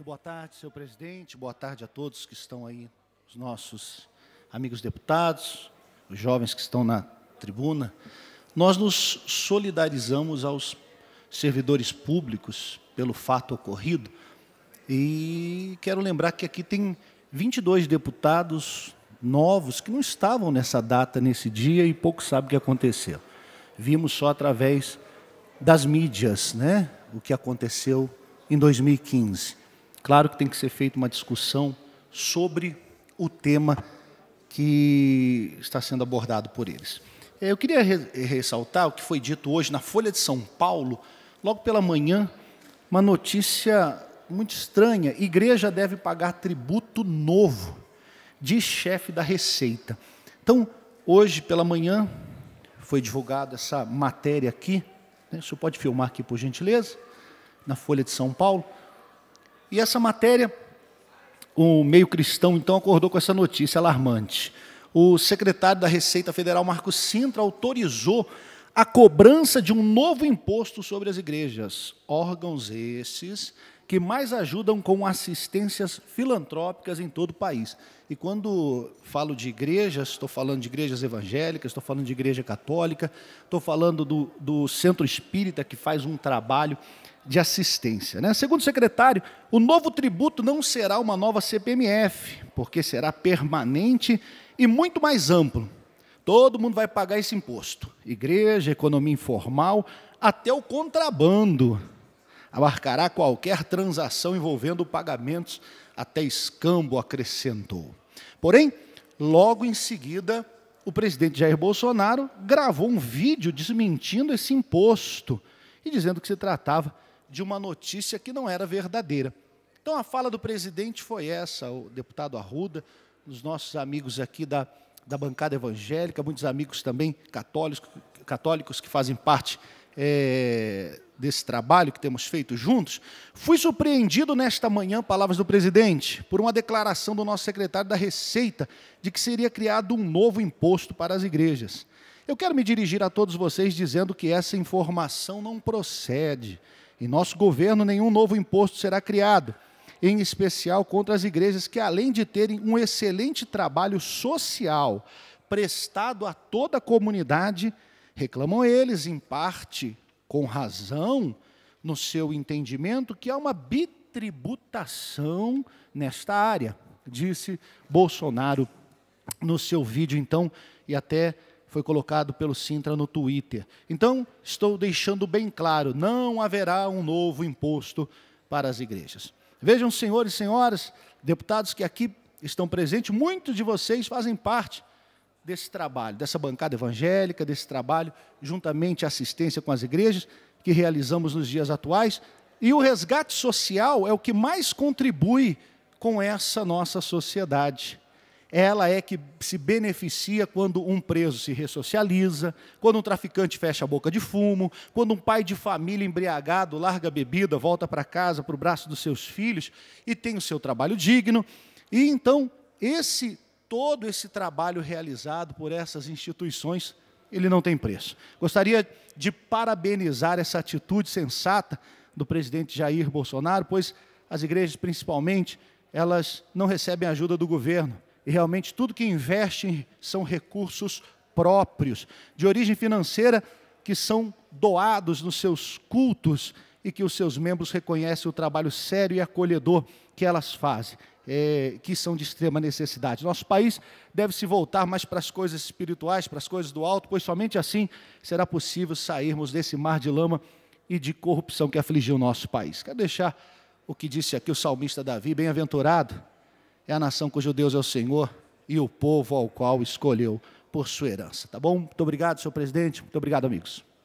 Muito boa tarde, senhor presidente. Boa tarde a todos que estão aí, os nossos amigos deputados, os jovens que estão na tribuna. Nós nos solidarizamos aos servidores públicos pelo fato ocorrido e quero lembrar que aqui tem 22 deputados novos que não estavam nessa data, nesse dia e pouco sabe o que aconteceu. Vimos só através das mídias, né, o que aconteceu em 2015. Claro que tem que ser feita uma discussão sobre o tema que está sendo abordado por eles. Eu queria ressaltar o que foi dito hoje na Folha de São Paulo, logo pela manhã, uma notícia muito estranha. Igreja deve pagar tributo novo, diz chefe da Receita. Então, hoje pela manhã, foi divulgada essa matéria aqui. Né, o senhor pode filmar aqui, por gentileza, na Folha de São Paulo. E essa matéria, o meio cristão então acordou com essa notícia alarmante. O secretário da Receita Federal, Marco Sintra, autorizou a cobrança de um novo imposto sobre as igrejas. Órgãos esses que mais ajudam com assistências filantrópicas em todo o país. E quando falo de igrejas, estou falando de igrejas evangélicas, estou falando de igreja católica, estou falando do, do centro espírita que faz um trabalho de assistência. Né? Segundo o secretário, o novo tributo não será uma nova CPMF, porque será permanente e muito mais amplo. Todo mundo vai pagar esse imposto. Igreja, economia informal, até o contrabando abarcará qualquer transação envolvendo pagamentos até escambo, acrescentou. Porém, logo em seguida, o presidente Jair Bolsonaro gravou um vídeo desmentindo esse imposto e dizendo que se tratava de uma notícia que não era verdadeira. Então, a fala do presidente foi essa, o deputado Arruda, dos nossos amigos aqui da, da bancada evangélica, muitos amigos também católicos, católicos que fazem parte é, desse trabalho que temos feito juntos, fui surpreendido nesta manhã, palavras do presidente, por uma declaração do nosso secretário da Receita de que seria criado um novo imposto para as igrejas. Eu quero me dirigir a todos vocês dizendo que essa informação não procede. Em nosso governo, nenhum novo imposto será criado, em especial contra as igrejas que, além de terem um excelente trabalho social prestado a toda a comunidade, Reclamam eles, em parte, com razão, no seu entendimento, que há uma bitributação nesta área, disse Bolsonaro no seu vídeo, então, e até foi colocado pelo Sintra no Twitter. Então, estou deixando bem claro: não haverá um novo imposto para as igrejas. Vejam, senhores e senhoras, deputados que aqui estão presentes, muitos de vocês fazem parte desse trabalho, dessa bancada evangélica, desse trabalho, juntamente à assistência com as igrejas, que realizamos nos dias atuais. E o resgate social é o que mais contribui com essa nossa sociedade. Ela é que se beneficia quando um preso se ressocializa, quando um traficante fecha a boca de fumo, quando um pai de família embriagado larga a bebida, volta para casa, para o braço dos seus filhos e tem o seu trabalho digno. E então, esse todo esse trabalho realizado por essas instituições, ele não tem preço. Gostaria de parabenizar essa atitude sensata do presidente Jair Bolsonaro, pois as igrejas, principalmente, elas não recebem ajuda do governo. E realmente tudo que investem são recursos próprios, de origem financeira, que são doados nos seus cultos e que os seus membros reconhecem o trabalho sério e acolhedor que elas fazem, é, que são de extrema necessidade. Nosso país deve se voltar mais para as coisas espirituais, para as coisas do alto, pois somente assim será possível sairmos desse mar de lama e de corrupção que afligiu o nosso país. Quero deixar o que disse aqui o salmista Davi: Bem-aventurado é a nação cujo Deus é o Senhor e o povo ao qual escolheu por sua herança. Tá bom? Muito obrigado, senhor presidente. Muito obrigado, amigos.